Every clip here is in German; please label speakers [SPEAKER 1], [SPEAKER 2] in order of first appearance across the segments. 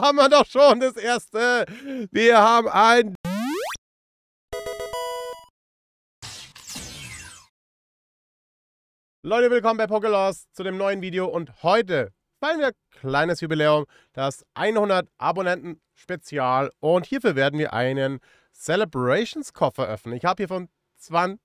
[SPEAKER 1] haben wir doch schon das erste. Wir haben ein Leute, willkommen bei Pokelos zu dem neuen Video und heute feiern wir kleines Jubiläum, das 100 Abonnenten Spezial und hierfür werden wir einen Celebrations Koffer öffnen. Ich habe hiervon 20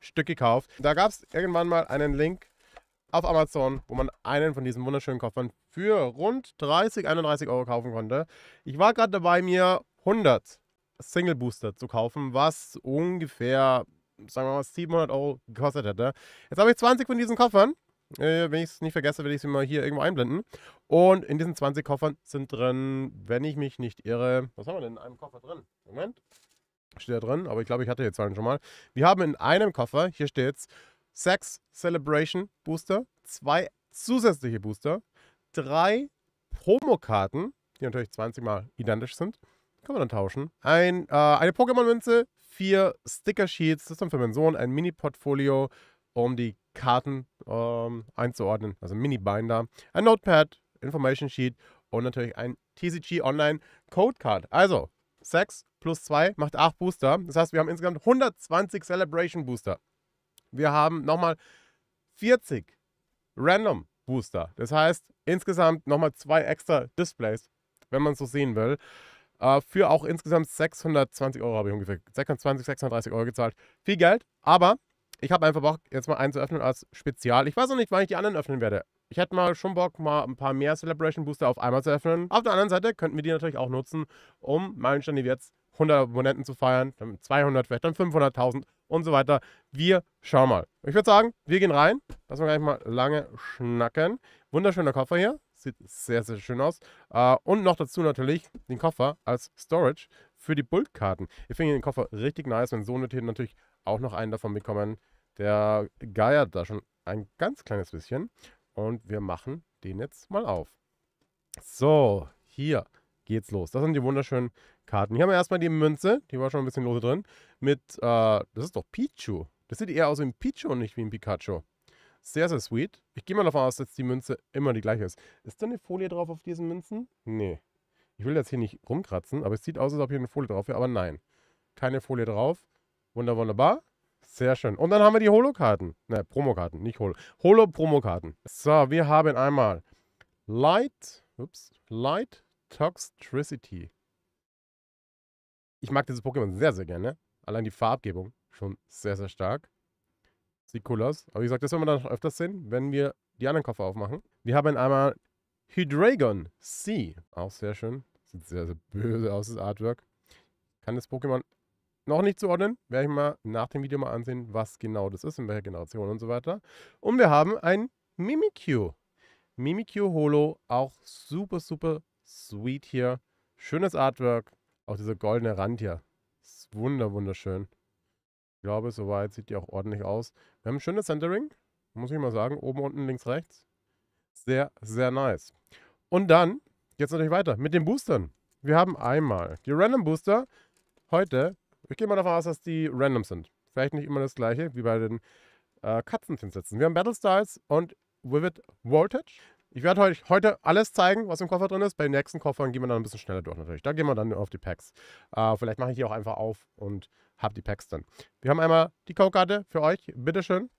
[SPEAKER 1] Stück gekauft. Da gab es irgendwann mal einen Link auf Amazon, wo man einen von diesen wunderschönen Koffern für rund 30, 31 Euro kaufen konnte. Ich war gerade dabei, mir 100 Single Booster zu kaufen, was ungefähr, sagen wir mal, 700 Euro gekostet hätte. Jetzt habe ich 20 von diesen Koffern. Äh, wenn ich es nicht vergesse, werde ich sie mal hier irgendwo einblenden. Und in diesen 20 Koffern sind drin, wenn ich mich nicht irre, was haben wir denn in einem Koffer drin? Moment. Steht da drin, aber ich glaube, ich hatte jetzt einen schon mal. Wir haben in einem Koffer, hier steht es, 6 Celebration Booster, zwei zusätzliche Booster, drei Promokarten, die natürlich 20 mal identisch sind. Kann man dann tauschen. Ein, äh, eine Pokémon-Münze, vier Sticker-Sheets, das ist dann für meinen Sohn, ein Mini-Portfolio, um die Karten ähm, einzuordnen, also Mini-Binder, ein Notepad, Information Sheet und natürlich ein TCG Online Code Card. Also 6 plus 2 macht 8 Booster. Das heißt, wir haben insgesamt 120 Celebration Booster. Wir haben nochmal 40 Random Booster. Das heißt, insgesamt nochmal zwei extra Displays, wenn man so sehen will. Äh, für auch insgesamt 620 Euro habe ich ungefähr 26, 630 Euro gezahlt. Viel Geld, aber ich habe einfach Bock, jetzt mal einen zu öffnen als Spezial. Ich weiß noch nicht, wann ich die anderen öffnen werde. Ich hätte mal schon Bock, mal ein paar mehr Celebration Booster auf einmal zu öffnen. Auf der anderen Seite könnten wir die natürlich auch nutzen, um Meilensteine wie jetzt 100 Abonnenten zu feiern, dann 200 vielleicht, dann 500.000 und so weiter. Wir schauen mal. Ich würde sagen, wir gehen rein. Lassen wir gleich mal lange schnacken. Wunderschöner Koffer hier. Sieht sehr, sehr schön aus. Äh, und noch dazu natürlich den Koffer als Storage für die Bulkkarten. Ich finde den Koffer richtig nice. Mein Sohn wird hier natürlich auch noch einen davon bekommen. Der geiert da schon ein ganz kleines bisschen. Und wir machen den jetzt mal auf. So, hier geht's los. Das sind die wunderschönen Karten. Hier haben wir erstmal die Münze, die war schon ein bisschen lose drin, mit, äh, das ist doch Pichu. Das sieht eher aus wie ein Pichu und nicht wie ein Pikachu. Sehr, sehr sweet. Ich gehe mal davon aus, dass die Münze immer die gleiche ist. Ist da eine Folie drauf auf diesen Münzen? Nee. Ich will jetzt hier nicht rumkratzen, aber es sieht aus, als ob hier eine Folie drauf wäre, aber nein. Keine Folie drauf. Wunder, wunderbar. Sehr schön. Und dann haben wir die Holo-Karten. Ne, Promo-Karten, nicht Holo. Holo-Promo-Karten. So, wir haben einmal Light, ups, Light, Toxtricity. Ich mag dieses Pokémon sehr, sehr gerne. Allein die Farbgebung schon sehr, sehr stark. Sieht cool aus. Aber wie gesagt, das werden wir dann noch öfters sehen, wenn wir die anderen Koffer aufmachen. Wir haben einmal Hydreigon C. Auch sehr schön. Sieht sehr, sehr böse aus, das Artwork. Kann das Pokémon noch nicht zuordnen. Werde ich mal nach dem Video mal ansehen, was genau das ist, in welcher Generation und so weiter. Und wir haben ein Mimikyu. Mimikyu Holo, auch super, super Sweet hier. Schönes Artwork. Auch dieser goldene Rand hier. Ist wunder, wunderschön. Ich glaube, soweit sieht die auch ordentlich aus. Wir haben ein schönes Centering. Muss ich mal sagen. Oben, unten, links, rechts. Sehr, sehr nice. Und dann geht es natürlich weiter mit den Boostern. Wir haben einmal die Random Booster. Heute, ich gehe mal davon aus, dass die random sind. Vielleicht nicht immer das gleiche wie bei den äh, Katzenfinsetzen. Wir haben Battle Styles und Vivid Voltage. Ich werde euch heute alles zeigen, was im Koffer drin ist. Bei den nächsten Koffern gehen wir dann ein bisschen schneller durch natürlich. Da gehen wir dann auf die Packs. Äh, vielleicht mache ich die auch einfach auf und habe die Packs dann. Wir haben einmal die Code-Karte für euch. Bitteschön.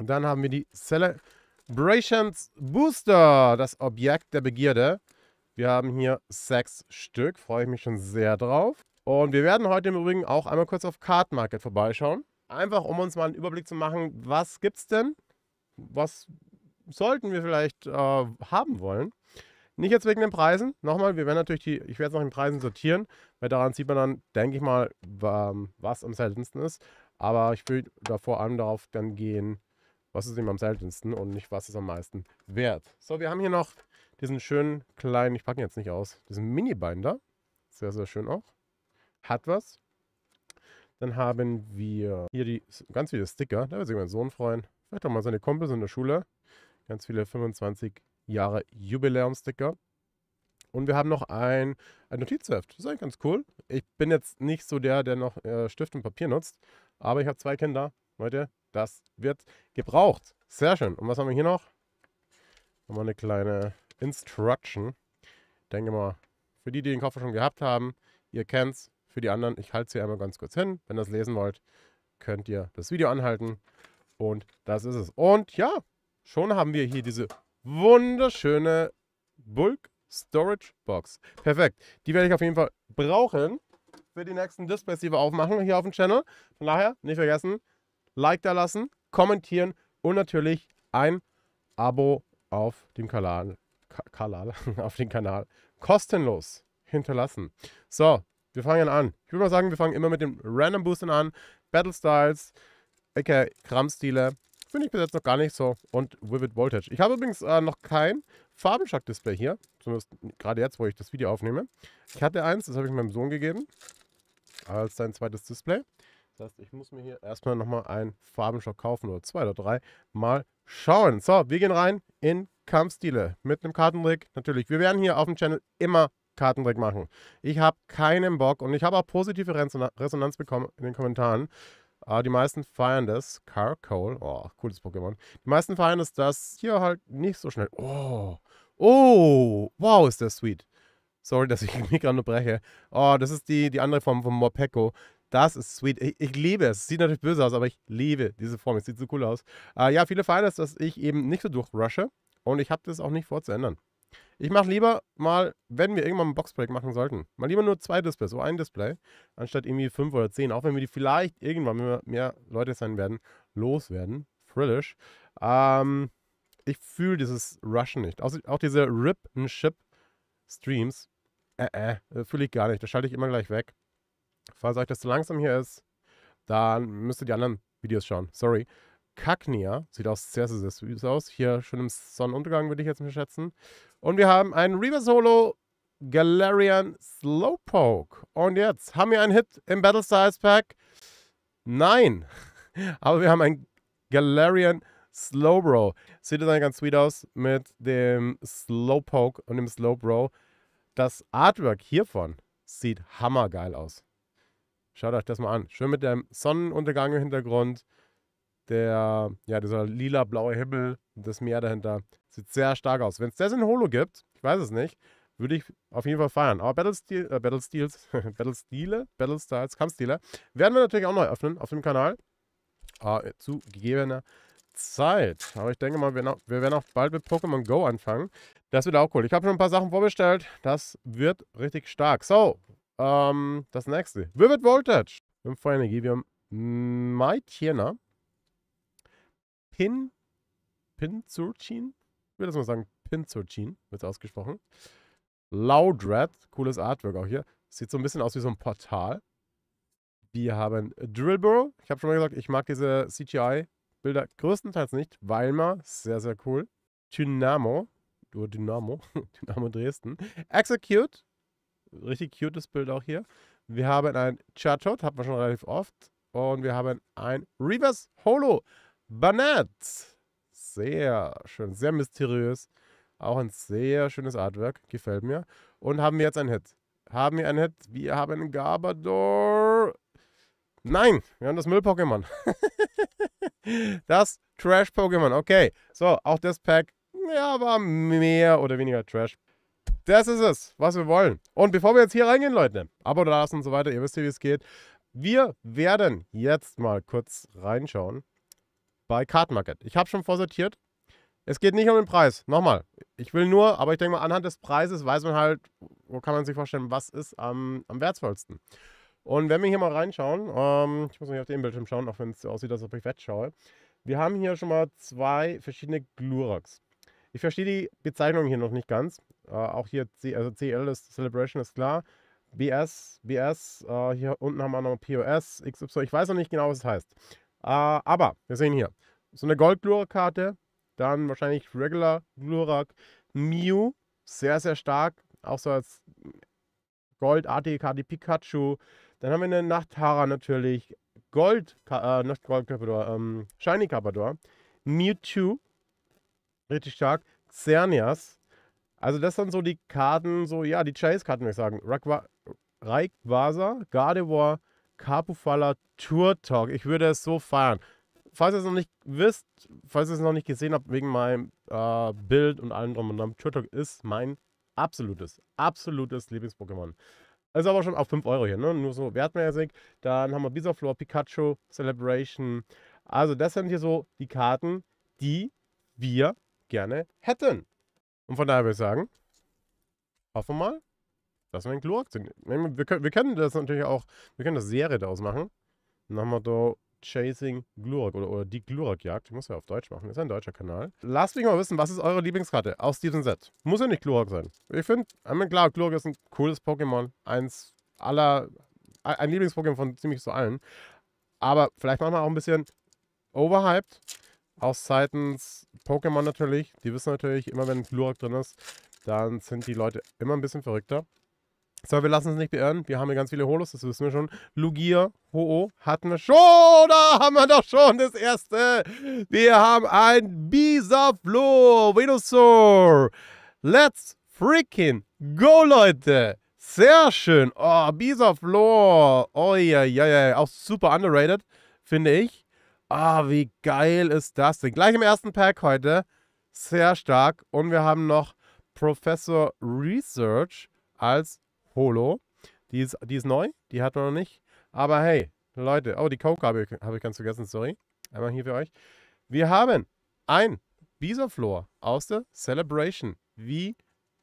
[SPEAKER 1] Und dann haben wir die Celebrations Booster, das Objekt der Begierde. Wir haben hier sechs Stück, freue ich mich schon sehr drauf. Und wir werden heute im Übrigen auch einmal kurz auf Card Market vorbeischauen. Einfach, um uns mal einen Überblick zu machen, was gibt es denn? Was sollten wir vielleicht äh, haben wollen. Nicht jetzt wegen den Preisen. Nochmal, wir werden natürlich die, ich werde es noch in Preisen sortieren, weil daran sieht man dann, denke ich mal, was am seltensten ist. Aber ich will da vor allem darauf dann gehen, was ist ihm am seltensten und nicht, was ist am meisten wert. So, wir haben hier noch diesen schönen kleinen, ich packe ihn jetzt nicht aus, diesen Mini-Binder. Sehr, sehr schön auch. Hat was. Dann haben wir hier die, ganz viele Sticker. Da würde sich mein Sohn freuen. Vielleicht auch mal seine Kumpels in der Schule. Ganz viele 25 Jahre Jubiläumsticker. Und wir haben noch ein, ein Notizheft. Das ist eigentlich ganz cool. Ich bin jetzt nicht so der, der noch äh, Stift und Papier nutzt, aber ich habe zwei Kinder. Leute, das wird gebraucht. Sehr schön. Und was haben wir hier noch? Nochmal eine kleine Instruction. Ich denke mal, für die, die den Koffer schon gehabt haben, ihr kennt es. Für die anderen, ich halte es hier einmal ganz kurz hin. Wenn ihr es lesen wollt, könnt ihr das Video anhalten. Und das ist es. Und ja, Schon haben wir hier diese wunderschöne Bulk Storage Box. Perfekt. Die werde ich auf jeden Fall brauchen für die nächsten Displays, die wir aufmachen hier auf dem Channel. Von daher nicht vergessen, Like da lassen, kommentieren und natürlich ein Abo auf dem Kanal, Kanal auf den Kanal kostenlos hinterlassen. So, wir fangen an. Ich würde mal sagen, wir fangen immer mit dem Random Boostern an. Battle Styles, aka okay, Kramstile. Finde ich bis jetzt noch gar nicht so. Und Vivid Voltage. Ich habe übrigens äh, noch kein Farbenschack-Display hier. Zumindest gerade jetzt, wo ich das Video aufnehme. Ich hatte eins, das habe ich meinem Sohn gegeben. Als sein zweites Display. Das heißt, ich muss mir hier erstmal nochmal einen Farbenschock kaufen oder zwei oder drei. Mal schauen. So, wir gehen rein in Kampfstile mit einem Kartentrick. Natürlich, wir werden hier auf dem Channel immer Kartentrick machen. Ich habe keinen Bock und ich habe auch positive Resonanz bekommen in den Kommentaren. Aber ah, die meisten feiern das. Carcoal. Oh, cooles Pokémon. Die meisten feiern das, dass hier halt nicht so schnell. Oh. Oh. Wow, ist das sweet. Sorry, dass ich mich gerade breche. Oh, das ist die, die andere Form von Morpeko. Das ist sweet. Ich, ich, liebe es. Sieht natürlich böse aus, aber ich liebe diese Form. Es sieht so cool aus. Äh, ja, viele feiern das, dass ich eben nicht so durchrushe. Und ich habe das auch nicht vor zu ändern. Ich mache lieber mal, wenn wir irgendwann einen Boxbreak machen sollten, mal lieber nur zwei Displays, so ein Display, anstatt irgendwie fünf oder zehn, auch wenn wir die vielleicht irgendwann, wenn wir mehr Leute sein werden, loswerden. Thrillish. Ähm, ich fühle dieses Rushen nicht. Auch, auch diese Rip and Ship Streams, äh, äh, äh fühle ich gar nicht. Das schalte ich immer gleich weg. Falls euch das zu langsam hier ist, dann müsst ihr die anderen Videos schauen. Sorry. Kaknia. Sieht aus sehr, sehr, sehr süß aus. Hier schon im Sonnenuntergang, würde ich jetzt mal schätzen. Und wir haben einen Reaver Solo Galarian Slowpoke. Und jetzt haben wir einen Hit im Battle Size Pack. Nein. Aber wir haben einen Galarian Slowbro. Sieht dann ganz sweet aus mit dem Slowpoke und dem Slowbro. Das Artwork hiervon sieht hammergeil aus. Schaut euch das mal an. Schön mit dem Sonnenuntergang im Hintergrund der, ja, dieser lila-blaue Himmel das Meer dahinter. Sieht sehr stark aus. Wenn es das in Holo gibt, ich weiß es nicht, würde ich auf jeden Fall feiern. Aber Battle Battlesteel, äh, Battlesteels, Battle Styles, Kampfstile werden wir natürlich auch neu öffnen auf dem Kanal. Äh, zu gegebener Zeit. Aber ich denke mal, wir, noch, wir werden auch bald mit Pokémon Go anfangen. Das wird auch cool. Ich habe schon ein paar Sachen vorbestellt. Das wird richtig stark. So, ähm, das nächste. Wir wird Voltage. Im Energie. Wir haben Maitjena. Pin, Pinzurcin, ich würde das mal sagen, Pinzurcin wird ausgesprochen. Loudred, cooles Artwork auch hier. Sieht so ein bisschen aus wie so ein Portal. Wir haben Drillboro. Ich habe schon mal gesagt, ich mag diese CGI-Bilder größtenteils nicht. Weilmer, sehr, sehr cool. Dynamo, oder oh, Dynamo, Dynamo Dresden. Execute, richtig cutes Bild auch hier. Wir haben ein Chatot, hat man schon relativ oft. Und wir haben ein Reverse Holo. Banat. Sehr schön, sehr mysteriös. Auch ein sehr schönes Artwork, gefällt mir. Und haben wir jetzt einen Hit? Haben wir einen Hit? Wir haben einen Gabador. Nein, wir haben das Müll-Pokémon. das Trash-Pokémon, okay. So, auch das Pack, ja, war mehr oder weniger Trash. Das ist es, was wir wollen. Und bevor wir jetzt hier reingehen, Leute, Abo da lassen und so weiter, ihr wisst ja, wie es geht. Wir werden jetzt mal kurz reinschauen bei Card Ich habe schon vorsortiert. Es geht nicht um den Preis. Nochmal, ich will nur, aber ich denke mal, anhand des Preises weiß man halt, wo kann man sich vorstellen, was ist am, am wertvollsten. Und wenn wir hier mal reinschauen, ähm, ich muss nicht auf den Bildschirm schauen, auch wenn es aussieht, als ob ich Wett Wir haben hier schon mal zwei verschiedene Glurax. Ich verstehe die Bezeichnung hier noch nicht ganz. Äh, auch hier, C, also CL ist Celebration, ist klar. BS, BS, äh, hier unten haben wir noch POS, XY. Ich weiß noch nicht genau, was es heißt. Äh, aber wir sehen hier so eine Gold-Glurak-Karte, dann wahrscheinlich Regular Glurak, Mew, sehr, sehr stark, auch so als Gold, Karte Pikachu. Dann haben wir eine Nachthara natürlich, Gold, äh, nicht Gold Kapador, ähm, Shiny Kapador, Mewtwo, richtig stark, Xerneas. Also das sind so die Karten, so, ja, die Chase-Karten, würde ich sagen. Raikwasa, Gardevoir, Kapufala Tour Talk. Ich würde es so feiern. Falls ihr es noch nicht wisst, falls ihr es noch nicht gesehen habt, wegen meinem äh, Bild und allem drum und dran, Tour Talk ist mein absolutes, absolutes Lieblings-Pokémon. Ist aber schon auf 5 Euro hier, ne? Nur so wertmäßig. Dann haben wir Bisaflor, Pikachu, Celebration. Also, das sind hier so die Karten, die wir gerne hätten. Und von daher würde ich sagen, hoffen wir mal, das sind Kloaktünen. Wir können, wir können das natürlich auch, wir können das Serie daraus machen. Nach dem Motto Chasing Glurak oder, oder die Glurak-Jagd. Ich muss ja auf Deutsch machen, ist ein deutscher Kanal. Lasst mich mal wissen, was ist eure Lieblingskarte aus diesem Set? Muss ja nicht Glurak sein. Ich finde, klar, Glurak ist ein cooles Pokémon. Eins aller, ein Lieblings-Pokémon von ziemlich so allen. Aber vielleicht machen wir auch ein bisschen overhyped. Aus seitens Pokémon natürlich. Die wissen natürlich, immer wenn Glurak drin ist, dann sind die Leute immer ein bisschen verrückter. So, wir lassen es nicht beirren. Wir haben hier ganz viele Holos, das wissen wir schon. Lugia, Ho-Oh, hatten wir schon. Da haben wir doch schon das erste. Wir haben ein Bisaflo, Venusaur. Let's freaking go, Leute. Sehr schön. Oh, Bisaflo. Oh, ja, ja, ja. Auch super underrated, finde ich. Ah, oh, wie geil ist das denn? Gleich im ersten Pack heute. Sehr stark. Und wir haben noch Professor Research als Holo. Die ist, die ist neu, die hat man noch nicht. Aber hey, Leute, oh, die Coke habe ich, hab ich ganz vergessen, sorry. Einmal hier für euch. Wir haben ein Bisaflor aus der Celebration. Wie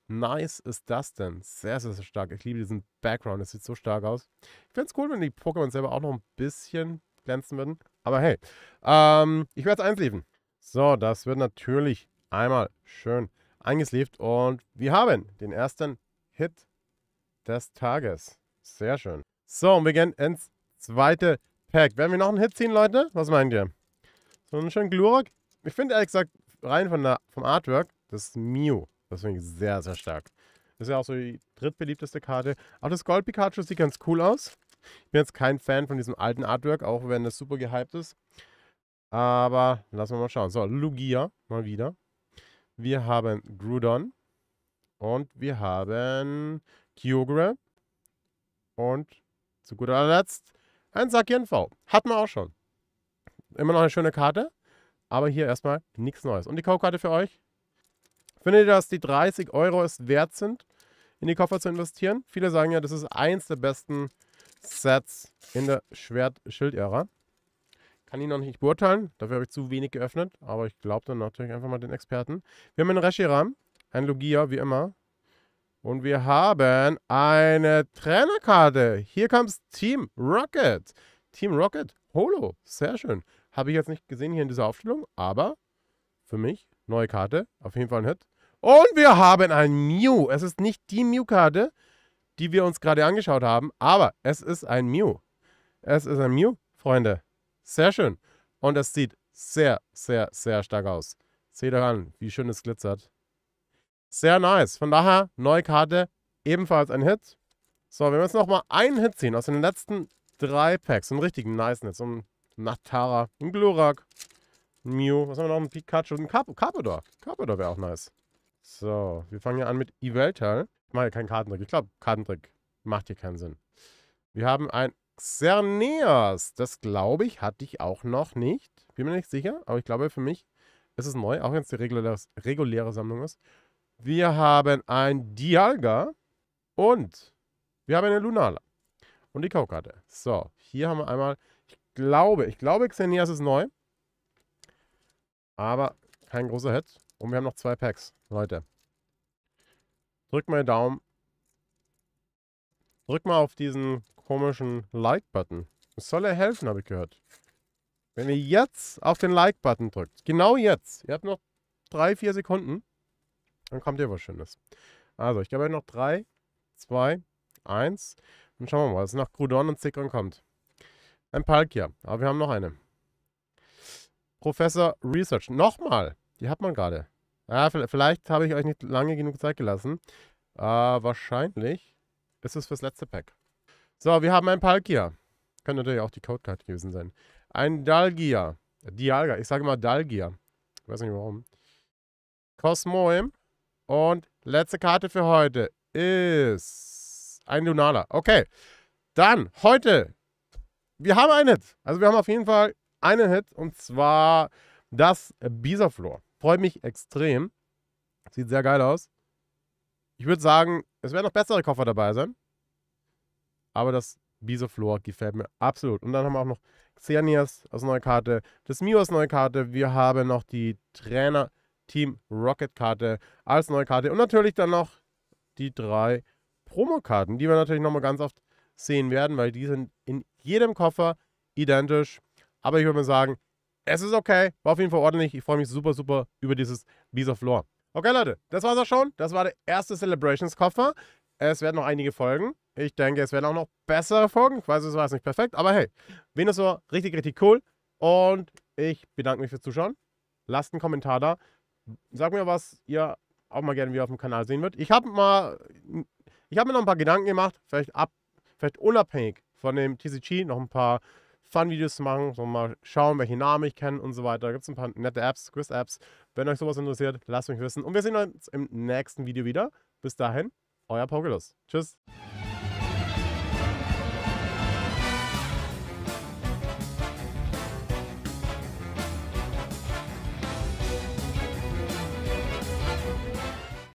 [SPEAKER 1] nice ist das denn? Sehr, sehr, sehr stark. Ich liebe diesen Background. Das sieht so stark aus. Ich fände es cool, wenn die Pokémon selber auch noch ein bisschen glänzen würden. Aber hey, ähm, ich werde es einsleeven. So, das wird natürlich einmal schön eingesleeved. Und wir haben den ersten Hit des Tages. Sehr schön. So, und wir gehen ins zweite Pack. Werden wir noch einen Hit ziehen, Leute? Was meint ihr? So einen schönen Glurak. Ich finde ehrlich gesagt, rein von der, vom Artwork, das Mew. Das finde ich sehr, sehr stark. Das ist ja auch so die drittbeliebteste Karte. Auch das Gold Pikachu sieht ganz cool aus. Ich bin jetzt kein Fan von diesem alten Artwork, auch wenn das super gehypt ist. Aber lassen wir mal schauen. So, Lugia mal wieder. Wir haben Grudon. Und wir haben Kyogre und zu guter Letzt ein Sakien V. Hatten wir auch schon. Immer noch eine schöne Karte, aber hier erstmal nichts Neues. Und die Kaukarte für euch? Findet ihr, dass die 30 Euro es wert sind, in die Koffer zu investieren? Viele sagen ja, das ist eins der besten Sets in der Schwert-Schild-Ära. Kann ich noch nicht beurteilen, dafür habe ich zu wenig geöffnet, aber ich glaube dann natürlich einfach mal den Experten. Wir haben einen Reshiram, ein Lugia, wie immer, und wir haben eine Trainerkarte. Hier kommt Team Rocket. Team Rocket, Holo. Sehr schön. Habe ich jetzt nicht gesehen hier in dieser Aufstellung, aber für mich neue Karte. Auf jeden Fall ein Hit. Und wir haben ein Mew. Es ist nicht die Mew-Karte, die wir uns gerade angeschaut haben, aber es ist ein Mew. Es ist ein Mew, Freunde. Sehr schön. Und es sieht sehr, sehr, sehr stark aus. Seht euch an, wie schön es glitzert. Sehr nice. Von daher, neue Karte, ebenfalls ein Hit. So, wir müssen nochmal einen Hit ziehen aus den letzten drei Packs. Einen richtigen nice Hit. So ein Natara, ein Glurak, ein Mew. Was haben wir noch? Ein Pikachu ein Carp Carpador. Carpador wäre auch nice. So, wir fangen hier an mit Eveltal. Ich mache hier keinen Kartentrick. Ich glaube, Kartentrick macht hier keinen Sinn. Wir haben ein Xerneas. Das glaube ich, hatte ich auch noch nicht. Bin mir nicht sicher, aber ich glaube, für mich ist es neu, auch wenn es die reguläre, reguläre Sammlung ist wir haben ein Dialga und wir haben eine Lunala und die Kaukarte. So, hier haben wir einmal, ich glaube, ich glaube Xenias ist neu, aber kein großer Hit und wir haben noch zwei Packs, Leute. Drück mal den Daumen, Drück mal auf diesen komischen Like-Button. Es soll er helfen, habe ich gehört. Wenn ihr jetzt auf den Like-Button drückt, genau jetzt, ihr habt noch drei, vier Sekunden, dann kommt hier was Schönes. Also, ich glaube noch drei, zwei, eins. Dann schauen wir mal, was nach Crudon und Zikon kommt. Ein Palkia. Aber wir haben noch eine. Professor Research. Nochmal. Die hat man gerade. Ja, vielleicht habe ich euch nicht lange genug Zeit gelassen. Äh, wahrscheinlich ist es fürs letzte Pack. So, wir haben ein Palkia. Könnte natürlich auch die Codecard gewesen sein. Ein Dalgia. Dialga. Ich sage mal Dalgia. Ich weiß nicht warum. Cosmoem. Und letzte Karte für heute ist ein Lunala. Okay. Dann heute. Wir haben einen Hit. Also wir haben auf jeden Fall einen Hit und zwar das Bisaflor. Freut mich extrem. Sieht sehr geil aus. Ich würde sagen, es werden noch bessere Koffer dabei sein. Aber das Bisaflor gefällt mir absolut. Und dann haben wir auch noch Xernias als neue Karte, das Mio als neue Karte. Wir haben noch die Trainer Team Rocket Karte als neue Karte. Und natürlich dann noch die drei Promokarten, die wir natürlich nochmal ganz oft sehen werden, weil die sind in jedem Koffer identisch. Aber ich würde mal sagen, es ist okay, war auf jeden Fall ordentlich. Ich freue mich super, super über dieses Beast Floor. Okay, Leute, das war's auch schon. Das war der erste Celebrations-Koffer. Es werden noch einige folgen. Ich denke, es werden auch noch bessere folgen. Ich weiß, es war jetzt nicht perfekt, aber hey, Venus war richtig, richtig cool. Und ich bedanke mich fürs Zuschauen. Lasst einen Kommentar da. Sag mir, was ihr auch mal gerne wieder auf dem Kanal sehen würdet. Ich habe mal, ich habe mir noch ein paar Gedanken gemacht, vielleicht ab, vielleicht unabhängig von dem TCG noch ein paar Fun-Videos zu machen, so mal schauen, welche Namen ich kenne und so weiter. Da gibt es ein paar nette Apps, Quiz-Apps. Wenn euch sowas interessiert, lasst mich wissen. Und wir sehen uns im nächsten Video wieder. Bis dahin, euer Pogelus. Tschüss.